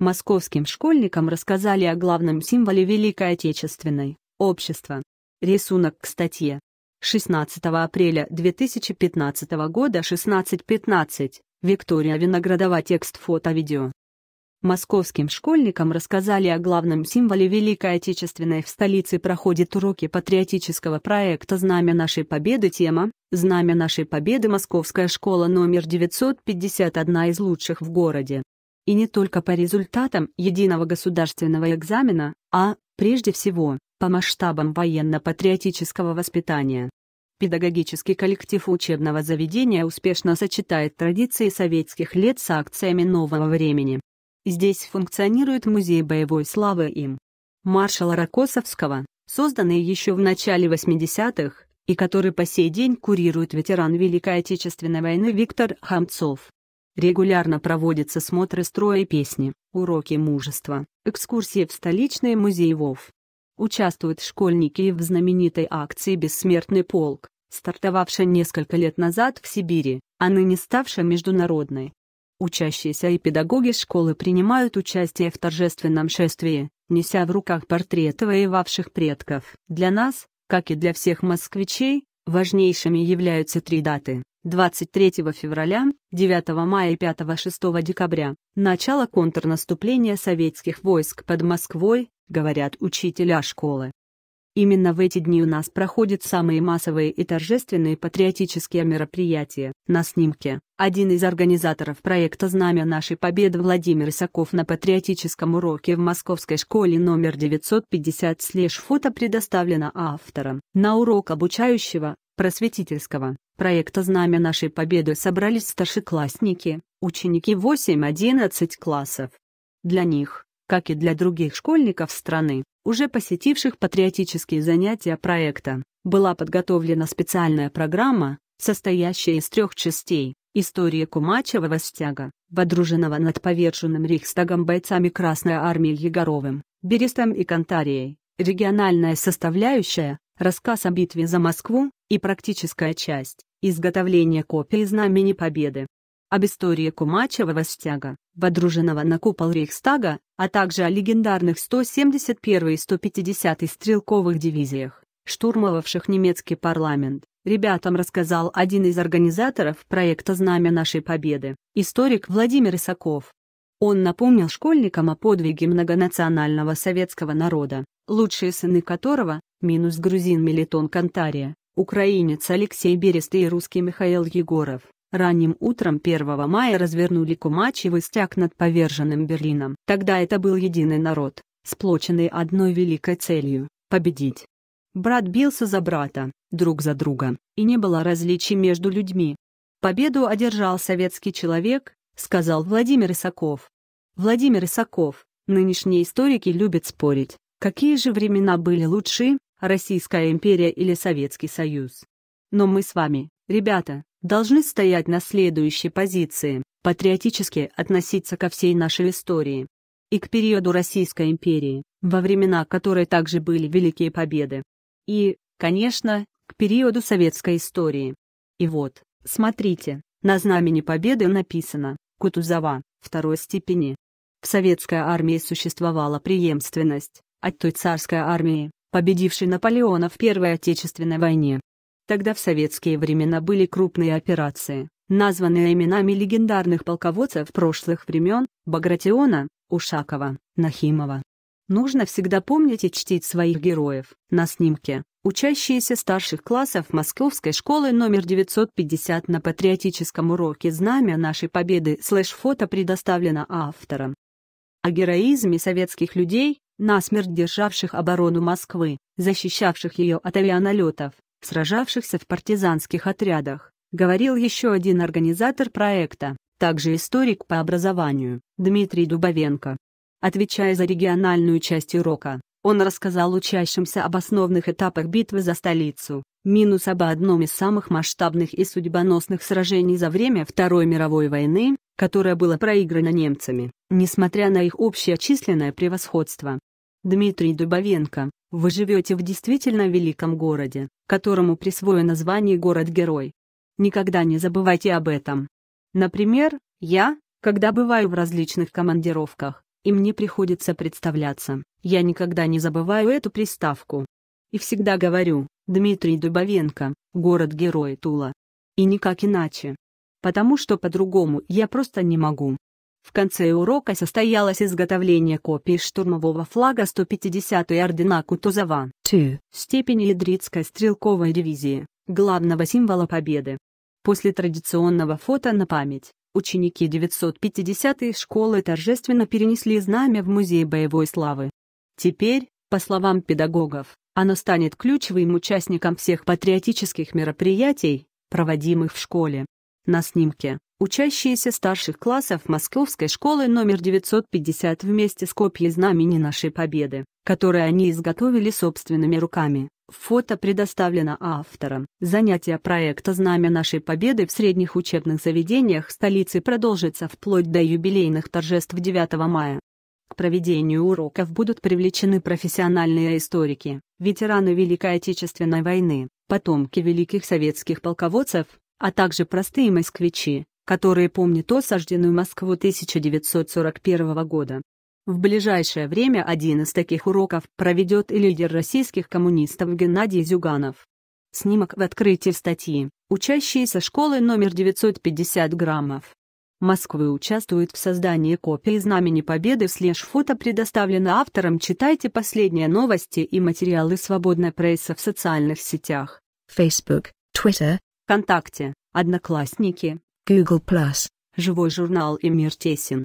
Московским школьникам рассказали о главном символе Великой Отечественной – общества. Рисунок к статье. 16 апреля 2015 года 16.15. Виктория Виноградова текст фото-видео. Московским школьникам рассказали о главном символе Великой Отечественной в столице проходят уроки патриотического проекта «Знамя нашей победы» тема «Знамя нашей победы» Московская школа номер 951 из лучших в городе и не только по результатам единого государственного экзамена, а, прежде всего, по масштабам военно-патриотического воспитания. Педагогический коллектив учебного заведения успешно сочетает традиции советских лет с акциями нового времени. Здесь функционирует музей боевой славы им. Маршала Рокоссовского, созданный еще в начале 80-х, и который по сей день курирует ветеран Великой Отечественной войны Виктор Хамцов. Регулярно проводятся смотры строя песни, уроки мужества, экскурсии в столичные музеи ВОВ. Участвуют школьники и в знаменитой акции «Бессмертный полк», стартовавшей несколько лет назад в Сибири, а ныне ставшей международной. Учащиеся и педагоги школы принимают участие в торжественном шествии, неся в руках портреты воевавших предков. Для нас, как и для всех москвичей, важнейшими являются три даты 23 февраля, 9 мая и 5-6 декабря, начало контрнаступления советских войск под Москвой, говорят учителя школы. Именно в эти дни у нас проходят самые массовые и торжественные патриотические мероприятия. На снимке один из организаторов проекта «Знамя нашей победы» Владимир Исаков на патриотическом уроке в московской школе номер 950 слеж фото предоставлено автором. На урок обучающего просветительского проекта «Знамя нашей победы» собрались старшеклассники, ученики 8-11 классов. Для них, как и для других школьников страны, уже посетивших патриотические занятия проекта, была подготовлена специальная программа, состоящая из трех частей – история Кумачевого стяга, водруженного над поверженным Рихстагом бойцами Красной армии Егоровым, Берестом и Кантарией, региональная составляющая, рассказ о битве за Москву, и практическая часть – изготовление копии Знамени Победы. Об истории Кумачевого стяга, водруженного на купол Рейхстага, а также о легендарных 171 и 150 стрелковых дивизиях, штурмовавших немецкий парламент, ребятам рассказал один из организаторов проекта «Знамя нашей победы», историк Владимир Исаков. Он напомнил школьникам о подвиге многонационального советского народа, лучшие сыны которого, минус грузин Мелитон Кантария, Украинец Алексей Берест и русский Михаил Егоров, ранним утром 1 мая развернули кумачевый стяг над поверженным Берлином. Тогда это был единый народ, сплоченный одной великой целью – победить. Брат бился за брата, друг за друга, и не было различий между людьми. Победу одержал советский человек, сказал Владимир Исаков. Владимир Исаков, нынешние историки любят спорить, какие же времена были лучшие? Российская империя или Советский Союз. Но мы с вами, ребята, должны стоять на следующей позиции, патриотически относиться ко всей нашей истории и к периоду Российской империи, во времена которой также были великие победы, и, конечно, к периоду советской истории. И вот, смотрите, на знамени победы написано «Кутузова, второй степени». В советской армии существовала преемственность от той царской армии, победивший Наполеона в Первой Отечественной войне. Тогда в советские времена были крупные операции, названные именами легендарных полководцев прошлых времен, Багратиона, Ушакова, Нахимова. Нужно всегда помнить и чтить своих героев. На снимке учащиеся старших классов Московской школы номер 950 на патриотическом уроке «Знамя нашей победы» слэш-фото предоставлено автором. О героизме советских людей, насмерть державших оборону Москвы, защищавших ее от авианалетов, сражавшихся в партизанских отрядах, говорил еще один организатор проекта, также историк по образованию, Дмитрий Дубовенко. Отвечая за региональную часть урока, он рассказал учащимся об основных этапах битвы за столицу, минус об одном из самых масштабных и судьбоносных сражений за время Второй мировой войны, которое было проиграно немцами, несмотря на их общее численное превосходство. Дмитрий Дубовенко, вы живете в действительно великом городе, которому присвоено звание «Город-герой». Никогда не забывайте об этом. Например, я, когда бываю в различных командировках, и мне приходится представляться, я никогда не забываю эту приставку. И всегда говорю, Дмитрий Дубовенко, город-герой Тула. И никак иначе. Потому что по-другому я просто не могу. В конце урока состоялось изготовление копии штурмового флага 150-й ордена Кутузова, степени Ядрицкой стрелковой дивизии, главного символа победы. После традиционного фото на память, ученики 950-й школы торжественно перенесли знамя в Музей боевой славы. Теперь, по словам педагогов, оно станет ключевым участником всех патриотических мероприятий, проводимых в школе. На снимке Учащиеся старших классов Московской школы номер 950 вместе с копией знамени нашей победы, которые они изготовили собственными руками. Фото предоставлено автором. Занятия проекта «Знамя нашей победы» в средних учебных заведениях столицы продолжится вплоть до юбилейных торжеств 9 мая. К проведению уроков будут привлечены профессиональные историки, ветераны Великой Отечественной войны, потомки великих советских полководцев, а также простые москвичи, которые помнят осажденную Москву 1941 года. В ближайшее время один из таких уроков проведет и лидер российских коммунистов Геннадий Зюганов. Снимок в открытии статьи «Учащиеся школы номер 950 граммов». Москвы участвует в создании копии Знамени Победы слэш-фото предоставлено автором читайте последние новости и материалы свободной прессы в социальных сетях Facebook, Twitter, ВКонтакте, Одноклассники. Google+, живой журнал и мир тесен.